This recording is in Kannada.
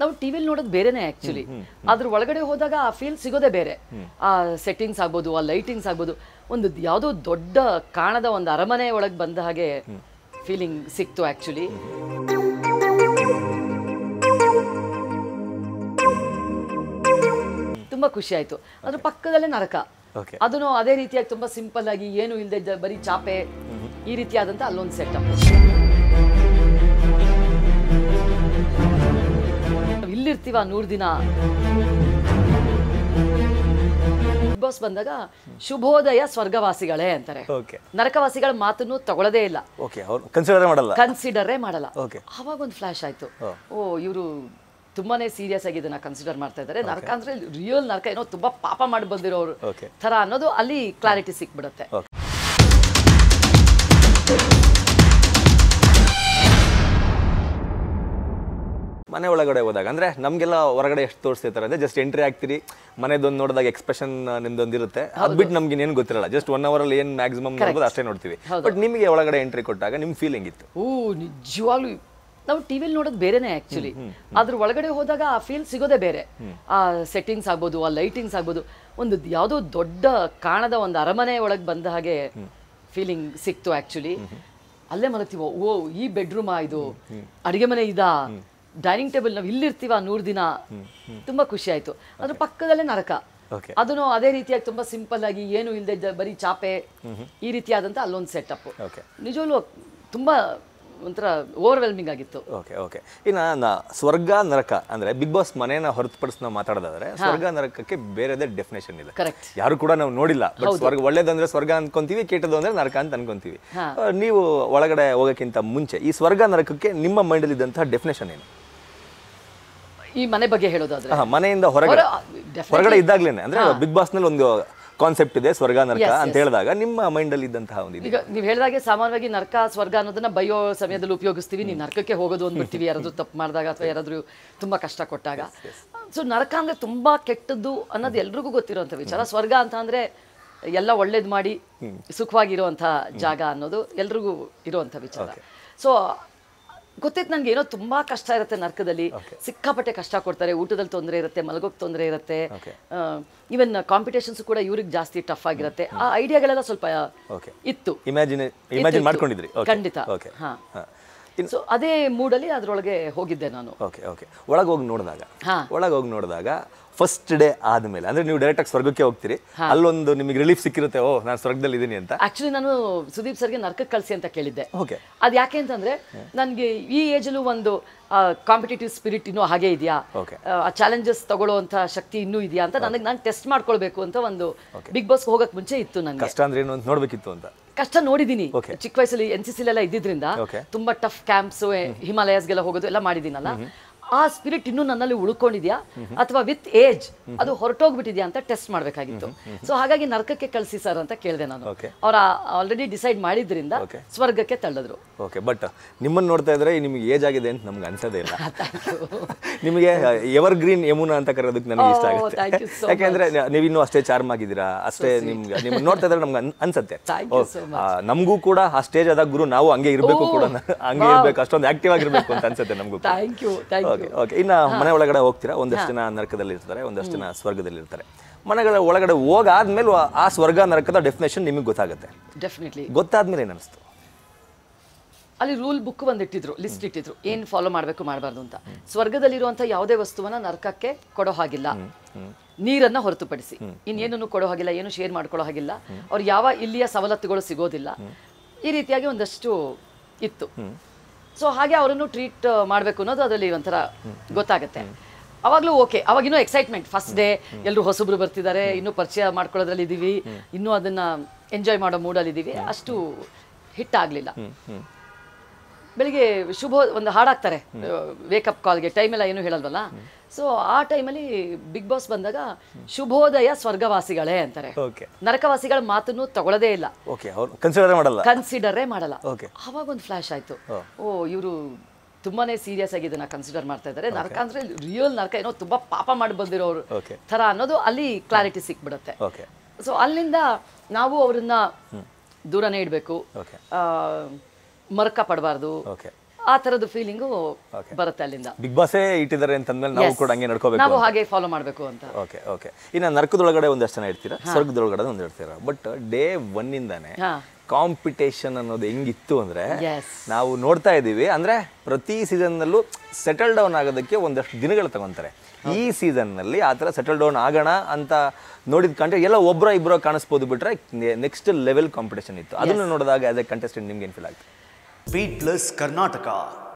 ನಾವು ಟಿ ವಿಲಿ ನೋಡೋದು ಬೇರೆನೇ ಆಕ್ಚುಲಿ ಅದ್ರ ಒಳಗಡೆ ಹೋದಾಗ ಆ ಫೀಲ್ ಸಿಗೋದೇ ಬೇರೆ ಆ ಸೆಟ್ಟಿಂಗ್ಸ್ ಆಗ್ಬೋದು ಆ ಲೈಟಿಂಗ್ಸ್ ಆಗ್ಬೋದು ಒಂದು ಯಾವುದೋ ದೊಡ್ಡ ಕಾಣದ ಒಂದು ಅರಮನೆ ಒಳಗೆ ಬಂದ ಹಾಗೆ ಫೀಲಿಂಗ್ ಸಿಕ್ತು ಆ್ಯಕ್ಚುಲಿ ತುಂಬ ಖುಷಿ ಆಯಿತು ಅದ್ರ ಪಕ್ಕದಲ್ಲೇ ನರಕ ಅದನ್ನು ಅದೇ ರೀತಿಯಾಗಿ ತುಂಬ ಸಿಂಪಲ್ ಆಗಿ ಏನು ಇಲ್ಲದೆ ಬರೀ ಚಾಪೆ ಈ ರೀತಿಯಾದಂಥ ಅಲ್ಲೊಂದು ಸೆಟಪ್ ಇಲ್ಲಿರ್ತೀವ ನೂರು ದಿನ ಬಂದಾಗ ಶುಭೋದಯ ಸ್ವರ್ಗವಾಸಿಗಳೇ ಅಂತಾರೆ ನರಕವಾಸಿಗಳ ಮಾತನ್ನು ತಗೊಳ್ಳದೇ ಇಲ್ಲ ಕನ್ಸಿಡರ್ ಮಾಡಲ್ಲ ಕನ್ಸಿಡರೇ ಮಾಡಲ್ಲ ಅವಾಗ ಒಂದು ಫ್ಲಾಶ್ ಆಯ್ತು ಓ ಇವರು ತುಂಬಾನೇ ಸೀರಿಯಸ್ ಆಗಿ ಇದನ್ನ ಕನ್ಸಿಡರ್ ಮಾಡ್ತಾ ಇದ್ದಾರೆ ನರಕ ಅಂದ್ರೆ ರಿಯಲ್ ನರಕ ಏನೋ ತುಂಬಾ ಪಾಪ ಮಾಡಿ ಬಂದಿರೋರು ತರ ಅನ್ನೋದು ಅಲ್ಲಿ ಕ್ಲಾರಿಟಿ ಸಿಕ್ಬಿಡುತ್ತೆ ಮನೆ ಒಳಗಡೆ ಹೋದಾಗ ಅಂದ್ರೆ ನಮಗೆಲ್ಲ ಹೊರಗಡೆ ಎಷ್ಟು ತೋರಿಸ್ತಿರ್ತಾರೆ ಅಂದ್ರೆ ಜಸ್ಟ್ ಎಂಟ್ರಿ ಆಗ್ತೀರಿ ಮನೆದೊಂದು ನೋಡಿದಾಗ ಎಕ್ಸ್ಪ್ರೆಷನ್ ನಿಮ್ದೊಂದು ಇರುತ್ತೆ ಅದು ಬಿಟ್ಟು ನಮ್ಗೆ ಇನ್ನೇನು ಗೊತ್ತಿರಲ್ಲ ಜಸ್ಟ್ ಒನ್ ಅವರಲ್ಲಿ ಏನು ಮ್ಯಾಕ್ಸಿಮಮ್ ನೋಡ್ಬೋದು ಅಷ್ಟೇ ನೋಡ್ತೀವಿ ಬಟ್ ನಿಮಗೆ ಒಳಗಡೆ ಎಂಟ್ರಿ ಕೊಟ್ಟಾಗ ನಿಮ್ಮ ಫೀಲಿಂಗ್ ಇತ್ತು ಓ ನಿಜವಾಗ್ಲು ನಾವು ಟಿ ವಿಲಿ ನೋಡೋದು ಬೇರೆನೇ ಆ್ಯಕ್ಚುಲಿ ಅದ್ರ ಒಳಗಡೆ ಹೋದಾಗ ಆ ಫೀಲ್ ಸಿಗೋದೇ ಬೇರೆ ಆ ಸೆಟ್ಟಿಂಗ್ಸ್ ಆಗ್ಬೋದು ಆ ಲೈಟಿಂಗ್ಸ್ ಆಗ್ಬೋದು ಒಂದು ಯಾವುದೋ ದೊಡ್ಡ ಕಾಣದ ಒಂದು ಅರಮನೆ ಒಳಗೆ ಬಂದ ಹಾಗೆ ಫೀಲಿಂಗ್ ಸಿಕ್ತು ಆ್ಯಕ್ಚುಲಿ ಅಲ್ಲೇ ಮಲಗ್ತೀವೋ ಓ ಈ ಬೆಡ್ರೂಮಾ ಇದು ಅಡುಗೆ ಮನೆ ಇದಾ ಡೈನಿಂಗ್ ಟೇಬಲ್ ನಾವು ಇಲ್ಲಿರ್ತೀವ ನೂರು ದಿನ ತುಂಬಾ ಖುಷಿ ಆಯ್ತು ಅದ್ರ ಪಕ್ಕದಲ್ಲೇ ನರಕ ಅದನ್ನು ಅದೇ ರೀತಿಯಾಗಿ ತುಂಬಾ ಸಿಂಪಲ್ ಆಗಿ ಏನು ಇಲ್ಲದೆ ಬರೀ ಚಾಪೆ ಈ ರೀತಿಯಾದಂತ ಅಲ್ಲೊಂದು ಸೆಟಪ್ ನಿಜವಾಗ್ಲು ತುಂಬಾ ಒಂಥರ ಓವರ್ವೆಲ್ಮಿಂಗ್ ಆಗಿತ್ತು ಓಕೆ ಓಕೆ ಇನ್ನು ಸ್ವರ್ಗ ನರಕ ಅಂದ್ರೆ ಬಿಗ್ ಬಾಸ್ ಮನೆಯನ್ನ ಹೊರತುಪಡಿಸಿ ನಾವು ಮಾತಾಡೋದಾದ್ರೆ ಸ್ವರ್ಗ ನರಕಕ್ಕೆ ಬೇರೆದೇ ಡೆಫಿನೇಷನ್ ಇದೆ ಕರೆಕ್ಟ್ ಯಾರು ಕೂಡ ನಾವು ನೋಡಿಲ್ಲ ಬಟ್ ಸ್ವರ್ಗ ಒಳ್ಳೇದಂದ್ರೆ ಸ್ವರ್ಗ ಅನ್ಕೊಂತೀವಿ ಕೆಟ್ಟದ್ದು ಅಂದ್ರೆ ನರಕ ಅಂತ ಅನ್ಕೊಂತೀವಿ ನೀವು ಒಳಗಡೆ ಹೋಗಕ್ಕಿಂತ ಮುಂಚೆ ಈ ಸ್ವರ್ಗ ನರಕಕ್ಕೆ ನಿಮ್ಮ ಮೈಂಡಲ್ಲಿ ಇದ್ದಂತಹ ಡೆಫಿನೇಷನ್ ಏನು ಈ ಮನೆ ಬಗ್ಗೆ ಹೇಳೋದಾದ್ರೆ ಮನೆಯಿಂದ ಹೊರಗಡೆ ಹೊರಗಡೆ ಇದ್ದಾಗ್ಲೇನೆ ಅಂದ್ರೆ ಬಿಗ್ ಬಾಸ್ ನಲ್ಲಿ ಒಂದು ಕಾನ್ಸೆಪ್ಟ್ ಇದೆ ಸ್ವರ್ಗ ನರಕ ಅಂತ ಹೇಳಿದಾಗ ನಿಮ್ಮ ಮೈಂಡ್ ಅಲ್ಲಿ ಇದ್ದಂತಹ ಒಂದು ಈಗ ನೀವು ಹೇಳಿದಾಗ ಸಾಮಾನ್ಯವಾಗಿ ನರಕ ಸ್ವರ್ಗ ಅನ್ನೋದನ್ನ ಬಯೋ ಸಮಯದಲ್ಲಿ ಉಪಯೋಗಿಸ್ತೀವಿ ನೀವು ನರಕಕ್ಕೆ ಹೋಗೋದು ಅಂದ್ಬಿಡ್ತೀವಿ ಯಾರಾದ್ರೂ ತಪ್ಪು ಮಾಡಿದಾಗ ಅಥವಾ ಯಾರಾದ್ರೂ ತುಂಬಾ ಕಷ್ಟ ಕೊಟ್ಟಾಗ ಸೊ ನರಕ ಅಂದ್ರೆ ತುಂಬಾ ಕೆಟ್ಟದ್ದು ಅನ್ನೋದು ಎಲ್ರಿಗೂ ಗೊತ್ತಿರುವಂತ ವಿಚಾರ ಸ್ವರ್ಗ ಅಂತ ಅಂದ್ರೆ ಎಲ್ಲ ಒಳ್ಳೇದು ಮಾಡಿ ಸುಖವಾಗಿರುವಂತಹ ಜಾಗ ಅನ್ನೋದು ಎಲ್ರಿಗೂ ಇರುವಂತ ವಿಚಾರ ಸೊ ಗೊತ್ತಿತ್ತು ನನಗೆ ಏನೋ ತುಂಬಾ ಕಷ್ಟ ಇರುತ್ತೆ ನರ್ಕದಲ್ಲಿ ಸಿಕ್ಕಾಪಟ್ಟೆ ಕಷ್ಟ ಕೊಡ್ತಾರೆ ಊಟದಲ್ಲಿ ತೊಂದರೆ ಇರುತ್ತೆ ಮಲಗೋಕ್ ತೊಂದರೆ ಇರುತ್ತೆ ಈವನ್ ಕಾಂಪಿಟೇಷನ್ಸ್ ಕೂಡ ಇವ್ರಿಗೆ ಜಾಸ್ತಿ ಟಫ್ ಆಗಿರುತ್ತೆ ಆ ಐಡಿಯಾಗಳೆಲ್ಲ ಸ್ವಲ್ಪ ಇತ್ತು ಮಾಡ್ಕೊಂಡಿದ್ರಿ ಖಂಡಿತ ಸೊ ಅದೇ ಮೂಡಲ್ಲಿ ಅದರೊಳಗೆ ಹೋಗಿದ್ದೆ ನಾನು ಓಕೆ ಓಕೆ ಒಳಗೆ ಹೋಗಿ ನೋಡಿದಾಗ ಒಳಗೆ ಹೋಗಿ ನೋಡಿದಾಗ ಫಸ್ಟ್ ಡೇ ಆದ್ಮೇಲೆ ಅಂದ್ರೆ ನೀವು ಡೈರೆಕ್ಟ್ ಆಗಿ ಸ್ವರ್ಗಕ್ಕೆ ಹೋಗ್ತೀರಿ ಅಲ್ಲೊಂದು ನಿಮಗೆ ರಿಲೀಫ್ ಸಿಕ್ಕಿರುತ್ತೆ ಓ ನಾನು ಸ್ವರ್ಗದಲ್ಲಿ ಇದ್ದೀನಿ ಅಂತ ಆಕ್ಚುಲಿ ನಾನು ಸುದೀಪ್ ಸರ್ಗೆ ನರ್ಕಕ್ಕೆ ಕಳಿಸಿ ಅಂತ ಕೇಳಿದ್ದೆ ಓಕೆ ಅದು ಯಾಕೆ ಅಂತಂದ್ರೆ ನನಗೆ ಈ ಏಜಲ್ಲೂ ಒಂದು ಕಾಂಪಿಟೇಟಿವ್ ಸ್ಪಿರಿಟ್ ಇನ್ನೂ ಹಾಗೆ ಇದೆಯಾ ಆ ಚಾಲೆಂಜಸ್ ತಗೊಳ್ಳುವಂತ ಶಕ್ತಿ ಇನ್ನೂ ಇದೆಯಾ ಅಂತ ನನಗೆ ನಾನು ಟೆಸ್ಟ್ ಮಾಡ್ಕೊಳ್ಬೇಕು ಅಂತ ಒಂದು ಬಿಗ್ ಬಾಸ್ ಹೋಗಕ್ ಮುಂಚೆ ಇತ್ತು ನನ್ಗೆ ಕಷ್ಟ ಅಂದ್ರೆ ಏನು ನೋಡಬೇಕಿತ್ತು ಅಂತ ಕಷ್ಟ ನೋಡಿದ್ದೀನಿ ಚಿಕ್ಕ ವಯಸ್ಸಲ್ಲಿ ಎನ್ ಸಿ ಎಲ್ಲ ಇದ್ದಿದ್ರಿಂದ ತುಂಬಾ ಟಫ್ ಕ್ಯಾಂಪ್ಸ್ ಹಿಮಾಲಯಸ್ಗೆಲ್ಲ ಹೋಗೋದು ಎಲ್ಲ ಮಾಡಿದ್ದೀನಲ್ಲ ಆ ಸ್ಪಿರಿಟ್ ಇನ್ನೂ ನನ್ನಲ್ಲಿ ಉಳ್ಕೊಂಡಿದ್ಯಾ ಅಥವಾ ವಿತ್ ಏಜ್ ಅದು ಹೊರಟೋಗ್ಬಿಟ್ಟಿದ್ಯಾ ಅಂತ ಟೆಸ್ಟ್ ಮಾಡಬೇಕಾಗಿತ್ತು ಸೊ ಹಾಗಾಗಿ ನರಕಕ್ಕೆ ಕಳಿಸಿ ಸರ್ ಅಂತ ಕೇಳಿದೆ ನಾನು ಅವರ ಆಲ್ರೆಡಿ ಡಿಸೈಡ್ ಮಾಡಿದ್ರಿಂದ ಸ್ವರ್ಗಕ್ಕೆ ತಳ್ಳದ್ರು ಓಕೆ ಬಟ್ ನಿಮ್ಮನ್ನು ನೋಡ್ತಾ ಇದ್ರೆ ನಿಮಗೆ ಏಜ್ ಆಗಿದೆ ಅಂತ ನಮ್ಗೆ ಅನ್ಸೋದೇ ಇಲ್ಲ ನಿಮಗೆ ಎವರ್ ಗ್ರೀನ್ ಯಮುನಾ ಅಂತ ಕರೆಯೋದಕ್ಕೆ ನನಗೆ ಇಷ್ಟ oh, ಆಗುತ್ತೆ ಯಾಕೆಂದ್ರೆ ನೀವಿನ್ನೂ ಅಷ್ಟೇ ಚಾರ್ಮ್ ಆಗಿದ್ದೀರಾ ಅಷ್ಟೇ ನಿಮ್ಗೆ ನಿಮ್ಮನ್ನು ನೋಡ್ತಾ ಇದ್ರೆ ನಮ್ಗೆ ಅನ್ಸುತ್ತೆ oh, ನಮಗೂ ಕೂಡ ಆ ಸ್ಟೇಜ್ ಆದ ಗುರು ನಾವು ಹಂಗೆ ಇರಬೇಕು oh, ಕೂಡ ಹಂಗೆ ಇರಬೇಕು ಅಷ್ಟೊಂದು ಆಕ್ಟಿವ್ ಆಗಿರ್ಬೇಕು ಅಂತ ಅನ್ಸುತ್ತೆ ನಮಗೂ thank you thank you okay ಇನ್ನು ಮನೆ ಒಳಗಡೆ ಹೋಗ್ತೀರಾ ಒಂದಷ್ಟು ಜನ ನರಕದಲ್ಲಿ ಇರ್ತಾರೆ ಒಂದಷ್ಟು ಜನ ಸ್ವರ್ಗದಲ್ಲಿ ಇರ್ತಾರೆ ಮನೆಗಳ ಒಳಗಡೆ ಹೋಗಾದ್ಮೇಲೆ ಆ ಸ್ವರ್ಗ ನರಕದ ಡೆಫಿನೇಷನ್ ನಿಮಗೆ ಗೊತ್ತಾಗುತ್ತೆ ಡೆಫಿನೆಟ್ಲಿ ಗೊತ್ತಾದ್ಮೇಲೆ ಏನಿಸ್ತು ಅಲ್ಲಿ ರೂಲ್ ಬುಕ್ ಬಂದಿಟ್ಟಿದ್ರು ಲಿಸ್ಟ್ ಇಟ್ಟಿದ್ರು ಏನು ಫಾಲೋ ಮಾಡಬೇಕು ಮಾಡಬಾರ್ದು ಅಂತ ಸ್ವರ್ಗದಲ್ಲಿ ಸ್ವರ್ಗದಲ್ಲಿರುವಂಥ ಯಾವುದೇ ವಸ್ತುವನ್ನ ನರಕಕ್ಕೆ ಕೊಡೋ ಹಾಗಿಲ್ಲ ನೀರನ್ನ ಹೊರತುಪಡಿಸಿ ಇನ್ನೇನನ್ನು ಕೊಡೋ ಹಾಗಿಲ್ಲ ಏನು ಶೇರ್ ಮಾಡ್ಕೊಳ್ಳೋ ಹಾಗಿಲ್ಲ ಅವ್ರು ಯಾವ ಇಲ್ಲಿಯ ಸವಲತ್ತುಗಳು ಸಿಗೋದಿಲ್ಲ ಈ ರೀತಿಯಾಗಿ ಒಂದಷ್ಟು ಇತ್ತು ಸೊ ಹಾಗೆ ಅವರನ್ನು ಟ್ರೀಟ್ ಮಾಡಬೇಕು ಅನ್ನೋದು ಅದರಲ್ಲಿ ಒಂಥರ ಗೊತ್ತಾಗುತ್ತೆ ಅವಾಗಲೂ ಓಕೆ ಅವಾಗಿನ್ನೂ ಎಕ್ಸೈಟ್ಮೆಂಟ್ ಫಸ್ಟ್ ಡೇ ಎಲ್ಲರೂ ಹೊಸಬ್ರು ಬರ್ತಿದ್ದಾರೆ ಇನ್ನೂ ಪರಿಚಯ ಮಾಡ್ಕೊಳ್ಳೋದ್ರಲ್ಲಿ ಇದ್ದೀವಿ ಇನ್ನೂ ಅದನ್ನು ಎಂಜಾಯ್ ಮಾಡೋ ಮೂಡಲ್ಲಿದ್ದೀವಿ ಅಷ್ಟು ಹಿಟ್ ಆಗಲಿಲ್ಲ ಬೆಳಿಗ್ಗೆ ಶುಭ ಒಂದು ಹಾಡಾಗ್ತಾರೆ ವೇಕಪ್ ಕಾಲ್ಗೆ ಎಲ್ಲ ಏನು ಹೇಳಲ್ವಲ್ಲ ಸೊ ಆ ಟೈಮಲ್ಲಿ ಬಿಗ್ ಬಾಸ್ ಬಂದಾಗ ಶುಭೋದಯ ಸ್ವರ್ಗವಾಸಿಗಳೇ ಅಂತಾರೆ ನರಕವಾಸಿಗಳ ಮಾತನ್ನು ತಗೊಳ್ಳದೇ ಇಲ್ಲ ಕನ್ಸಿಡರೇ ಮಾಡಲ್ಲ ಅವಾಗ ಒಂದು ಫ್ಲಾಶ್ ಆಯ್ತು ಓ ಇವರು ತುಂಬಾನೇ ಸೀರಿಯಸ್ ಆಗಿ ಇದನ್ನ ಕನ್ಸಿಡರ್ ಮಾಡ್ತಾ ಇದ್ದಾರೆ ನರಕ ಅಂದ್ರೆ ರಿಯಲ್ ನರಕ ಏನೋ ತುಂಬಾ ಪಾಪ ಮಾಡಿ ಬಂದಿರೋರು ತರ ಅನ್ನೋದು ಅಲ್ಲಿ ಕ್ಲಾರಿಟಿ ಸಿಕ್ಬಿಡುತ್ತೆ ಸೊ ಅಲ್ಲಿಂದ ನಾವು ಅವರನ್ನ ದೂರನೇ ಇಡಬೇಕು ಮರಕ ಪಡಬಾರ್ದು ಆ ತರದ ಫೀಲಿಂಗು ಬರುತ್ತೆ ಅಲ್ಲಿಂದ ಬಿಗ್ ಬಾಸ್ ಇಟ್ಟಿದ್ದಾರೆ ಅಂತಂದ್ಮೇಲೆ ನಾವು ಕೂಡ ಹಂಗೆ ನಡ್ಕೋಬೇಕು ನಾವು ಹಾಗೆ ಫಾಲೋ ಮಾಡಬೇಕು ಅಂತ ಓಕೆ ಓಕೆ ಇನ್ನ ನರಕದೊಳಗಡೆ ಒಂದಷ್ಟು ಜನ ಇರ್ತೀರಾ ಸ್ವರ್ಗದೊಳಗಡೆ ಒಂದು ಇರ್ತೀರ ಬಟ್ ಡೇ ಒನ್ ಇಂದಾನೆ ಕಾಂಪಿಟೇಷನ್ ಅನ್ನೋದು ಹೆಂಗಿತ್ತು ಅಂದ್ರೆ ನಾವು ನೋಡ್ತಾ ಇದೀವಿ ಅಂದ್ರೆ ಪ್ರತಿ ಸೀಸನ್ ನಲ್ಲೂ ಸೆಟಲ್ ಡೌನ್ ಆಗೋದಕ್ಕೆ ಒಂದಷ್ಟು ದಿನಗಳು ತಗೊಂತಾರೆ ಈ ಸೀಸನ್ ಆ ತರ ಸೆಟಲ್ ಡೌನ್ ಆಗೋಣ ಅಂತ ನೋಡಿದ ಕಂಡ್ರೆ ಎಲ್ಲ ಒಬ್ಬರ ಇಬ್ಬರ ಕಾಣಿಸ್ಬೋದು ಬಿಟ್ರೆ ನೆಕ್ಸ್ಟ್ ಲೆವೆಲ್ ಕಾಂಪಿಟೇಷನ್ ಇತ್ತು ಅದನ್ನ ನೋಡಿದಾಗ ಆಸ್ ಎ ಕಂಟೆಸ್ಟೆಂಟ್ ನಿಮ್ಗೆ ಏನ್ ಫೀಲ್ ಆಗುತ್ತೆ Speed Plus Karnataka.